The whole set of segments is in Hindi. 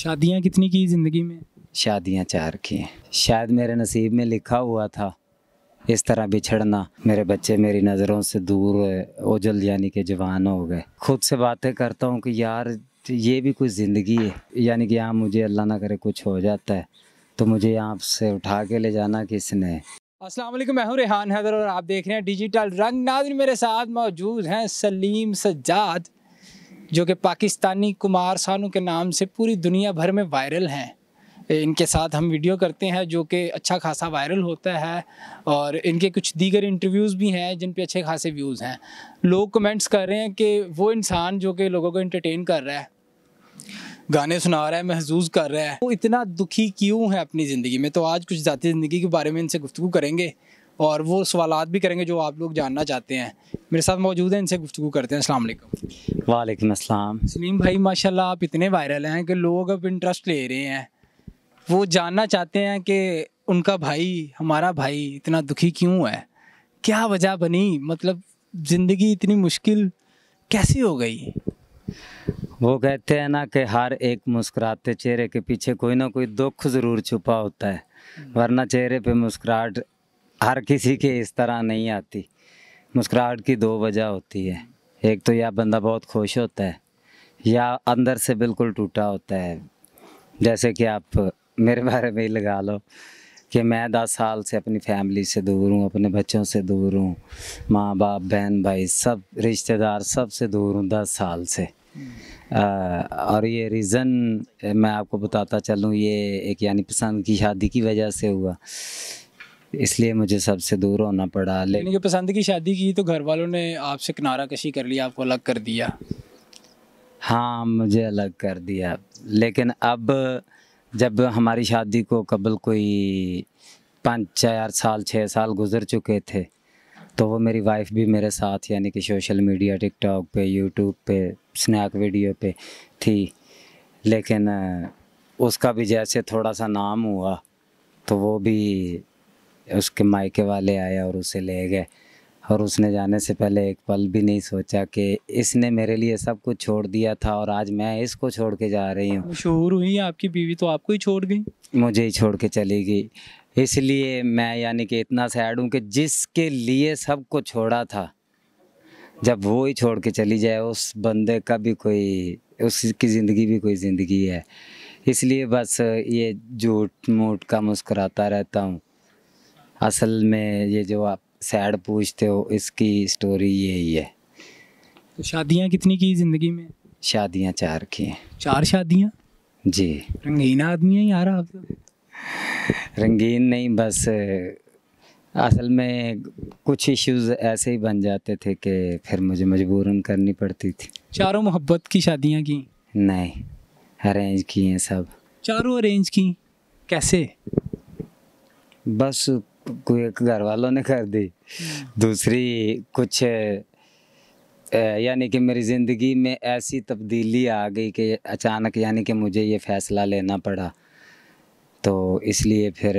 शादियाँ कितनी की ज़िंदगी में शादियाँ चार की शायद मेरे नसीब में लिखा हुआ था इस तरह बिछड़ना मेरे बच्चे मेरी नज़रों से दूर ओझल यानी कि जवान हो गए खुद से बातें करता हूँ कि यार ये भी कुछ ज़िंदगी है यानी कि यहाँ मुझे अल्लाह ना करे कुछ हो जाता है तो मुझे यहाँ से उठा के ले जाना किसने वालेकुम मैं हूँ रेहान हैदर और आप देख रहे हैं डिजिटल रंग नादिन मेरे साथ मौजूद हैं सलीम सज्जाद जो कि पाकिस्तानी कुमार सानू के नाम से पूरी दुनिया भर में वायरल हैं इनके साथ हम वीडियो करते हैं जो कि अच्छा खासा वायरल होता है और इनके कुछ दीगर इंटरव्यूज़ भी हैं जिन पे अच्छे खासे व्यूज़ हैं लोग कमेंट्स कर रहे हैं कि वो इंसान जो कि लोगों को इंटरटेन कर रहा है गाने सुना रहा है महजूज कर रहा है वो इतना दुखी क्यों है अपनी ज़िंदगी में तो आज कुछ ज़ाती ज़िंदगी के बारे में इनसे गुफ्तु करेंगे और वो सवाल भी करेंगे जो आप लोग जानना चाहते हैं मेरे साथ मौजूद हैं इनसे गुफ्तु करते हैं असल वालेकुम असलम सलीम भाई माशाल्लाह आप इतने वायरल हैं कि लोग अब इंटरेस्ट ले रहे हैं वो जानना चाहते हैं कि उनका भाई हमारा भाई इतना दुखी क्यों है क्या वजह बनी मतलब ज़िंदगी इतनी मुश्किल कैसी हो गई वो कहते हैं ना कि हर एक मुस्कुराते चेहरे के पीछे कोई ना कोई दुख ज़रूर छुपा होता है हम्म। वरना चेहरे पे मुस्कुराहट हर किसी के इस तरह नहीं आती मुस्कुराहट की दो वजह होती है एक तो यह बंदा बहुत खुश होता है या अंदर से बिल्कुल टूटा होता है जैसे कि आप मेरे बारे में ही लगा लो कि मैं दस साल से अपनी फैमिली से दूर हूँ अपने बच्चों से दूर हूँ माँ बाप बहन भाई सब रिश्तेदार सब से दूर हूँ दस साल से आ, और ये रीज़न मैं आपको बताता चलूँ ये एक यानी पसंद की शादी की वजह से हुआ इसलिए मुझे सबसे दूर होना पड़ा लेकिन ये पसंद की शादी की तो घर वालों ने आपसे किनारा कशी कर लिया आपको अलग कर दिया हाँ मुझे अलग कर दिया लेकिन अब जब हमारी शादी को कबल कोई पाँच चार साल छः साल गुजर चुके थे तो वो मेरी वाइफ भी मेरे साथ यानी कि सोशल मीडिया टिकटॉक पे यूट्यूब पे स्नैक वीडियो पे थी लेकिन उसका भी जैसे थोड़ा सा नाम हुआ तो वो भी उसके मायके वाले आए और उसे ले गए और उसने जाने से पहले एक पल भी नहीं सोचा कि इसने मेरे लिए सब कुछ छोड़ दिया था और आज मैं इसको छोड़ के जा रही हूँ मशहूर हुई आपकी बीवी तो आपको ही छोड़ गई मुझे ही छोड़ के चली गई इसलिए मैं यानी कि इतना सैड हूँ कि जिसके लिए सबको छोड़ा था जब वो ही छोड़ के चली जाए उस बंदे का भी कोई उसकी ज़िंदगी भी कोई ज़िंदगी है इसलिए बस ये झूठ मूठ का मुस्कराता रहता हूँ असल में ये जो आप सैड पूछते हो इसकी स्टोरी यही है तो शादियाँ कितनी की ज़िंदगी में शादियाँ चार की हैं चार शादियाँ जी रंगीन आदमी है यार आप तो? रंगीन नहीं बस असल में कुछ इश्यूज ऐसे ही बन जाते थे कि फिर मुझे मजबूरन करनी पड़ती थी चारों मोहब्बत की शादियाँ की नहीं अरेंज की हैं सब चारों अरेंज की कैसे बस कोई एक घर वालों ने कर दी हम्म। दूसरी कुछ यानी कि मेरी ज़िंदगी में ऐसी तब्दीली आ गई कि अचानक यानी कि मुझे ये फ़ैसला लेना पड़ा तो इसलिए फिर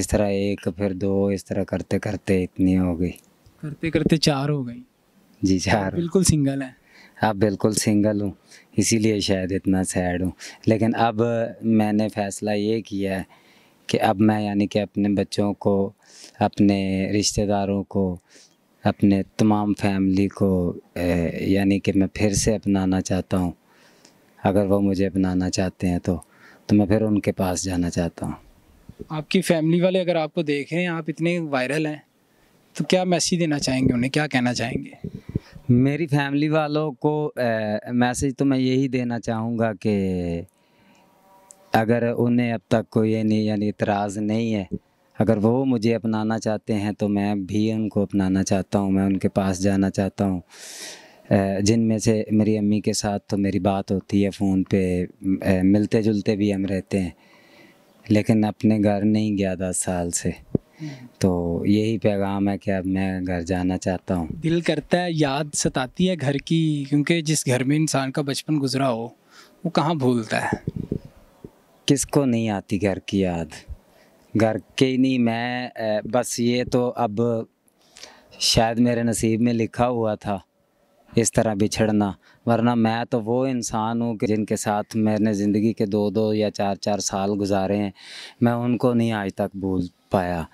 इस तरह एक फिर दो इस तरह करते करते इतनी हो गई करते करते चार हो गई जी चार बिल्कुल सिंगल है अब बिल्कुल सिंगल हूँ इसीलिए शायद इतना सैड हूँ लेकिन अब मैंने फ़ैसला ये किया है कि अब मैं यानी कि अपने बच्चों को अपने रिश्तेदारों को अपने तमाम फैमिली को यानी कि मैं फिर से अपनाना चाहता हूँ अगर वो मुझे अपनाना चाहते हैं तो तो मैं फिर उनके पास जाना चाहता हूँ आपकी फैमिली वाले अगर आपको देख रहे हैं आप इतने वायरल हैं तो क्या मैसेज देना चाहेंगे उन्हें क्या कहना चाहेंगे मेरी फैमिली वालों को मैसेज तो मैं यही देना चाहूँगा कि अगर उन्हें अब तक कोई यानी यानी इतराज़ नहीं है अगर वो मुझे अपनाना चाहते हैं तो मैं भी उनको अपनाना चाहता हूँ मैं उनके पास जाना चाहता हूँ जिनमें से मेरी अम्मी के साथ तो मेरी बात होती है फ़ोन पे मिलते जुलते भी हम रहते हैं लेकिन अपने घर नहीं गया दस साल से तो यही पैगाम है कि अब मैं घर जाना चाहता हूँ दिल करता है याद सताती है घर की क्योंकि जिस घर में इंसान का बचपन गुजरा हो वो कहाँ भूलता है किसको नहीं आती घर की याद घर के ही नहीं मैं बस ये तो अब शायद मेरे नसीब में लिखा हुआ था इस तरह बिछड़ना वरना मैं तो वो इंसान हूँ कि जिनके साथ मैंने ज़िंदगी के दो दो या चार चार साल गुजारे हैं मैं उनको नहीं आज तक भूल पाया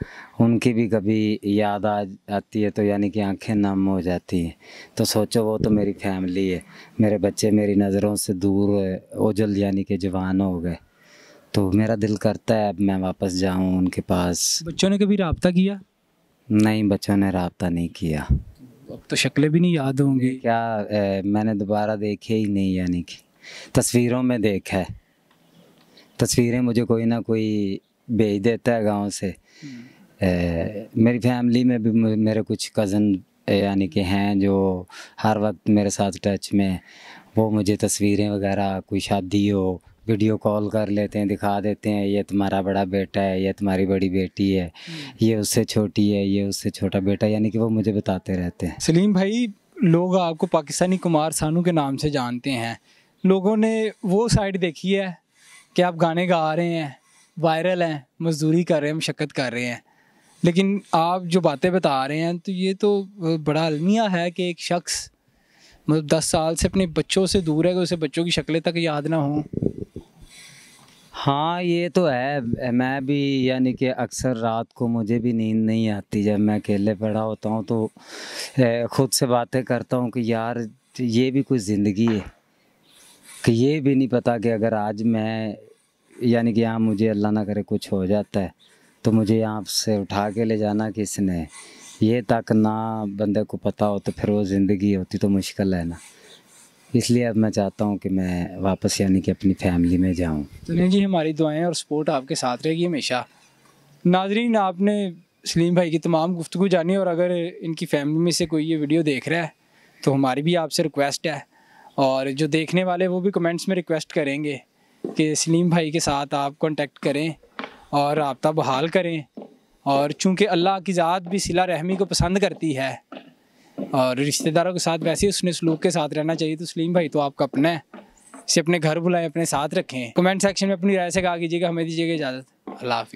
उनकी भी कभी याद आ आती है तो यानी कि आंखें नम हो जाती हैं तो सोचो वो तो मेरी फैमिली है मेरे बच्चे मेरी नज़रों से दूर ओझल यानी कि जवान हो गए तो मेरा दिल करता है अब मैं वापस जाऊँ उनके पास बच्चों ने कभी रबता किया नहीं बच्चों ने रबता नहीं किया अब तो शक्लें भी नहीं याद होंगी क्या ए, मैंने दोबारा देखे ही नहीं यानी कि तस्वीरों में देखा है तस्वीरें मुझे कोई ना कोई भेज देता है गांव से ए, मेरी फैमिली में भी मेरे कुछ कज़न यानी कि हैं जो हर वक्त मेरे साथ टच में वो मुझे तस्वीरें वगैरह कोई शादी हो वीडियो कॉल कर लेते हैं दिखा देते हैं ये तुम्हारा बड़ा बेटा है ये तुम्हारी बड़ी बेटी है हम्म। ये उससे छोटी है ये उससे छोटा बेटा यानी कि वो मुझे बताते रहते हैं सलीम भाई लोग आपको पाकिस्तानी कुमार सानू के नाम से जानते हैं लोगों ने वो साइड देखी है कि आप गाने गा रहे हैं वायरल हैं मजदूरी कर रहे हैं मशक्क़त कर रहे हैं लेकिन आप जो बातें बता रहे हैं तो ये तो बड़ा अलमिया है कि एक शख्स मतलब दस साल से अपने बच्चों से दूर है कि उसे बच्चों की शक्लें तक याद ना हो हाँ ये तो है मैं भी यानी कि अक्सर रात को मुझे भी नींद नहीं आती जब मैं अकेले पड़ा होता हूँ तो ख़ुद से बातें करता हूँ कि यार ये भी कुछ ज़िंदगी है कि ये भी नहीं पता कि अगर आज मैं यानी कि यहाँ मुझे अल्लाह ना करे कुछ हो जाता है तो मुझे यहाँ से उठा के ले जाना किसने ये तक ना बंदे को पता हो तो फिर वो ज़िंदगी होती तो मुश्किल है ना इसलिए अब मैं चाहता हूँ कि मैं वापस यानी कि अपनी फैमिली में जाऊँ दुनिया जी हमारी दुआएं और सपोर्ट आपके साथ रहेगी हमेशा नाजरीन आपने सलीम भाई की तमाम गुफ्तु जानी और अगर इनकी फैमिली में से कोई ये वीडियो देख रहा है तो हमारी भी आपसे रिक्वेस्ट है और जो देखने वाले वो भी कमेंट्स में रिक्वेस्ट करेंगे कि सलीम भाई के साथ आप कॉन्टेक्ट करें और रबता बहाल करें और चूँकि अल्लाह की ज़ात भी सिला रहमी को पसंद करती है और रिश्तेदारों के साथ वैसे ही उसने सलूक के साथ रहना चाहिए तो सलीम भाई तो आपका अपना है इसे अपने घर बुलाएं अपने साथ रखें कमेंट सेक्शन में अपनी राय से कहा कीजिएगा हमें दीजिएगा इजाज़त अल्लाह हाफिज़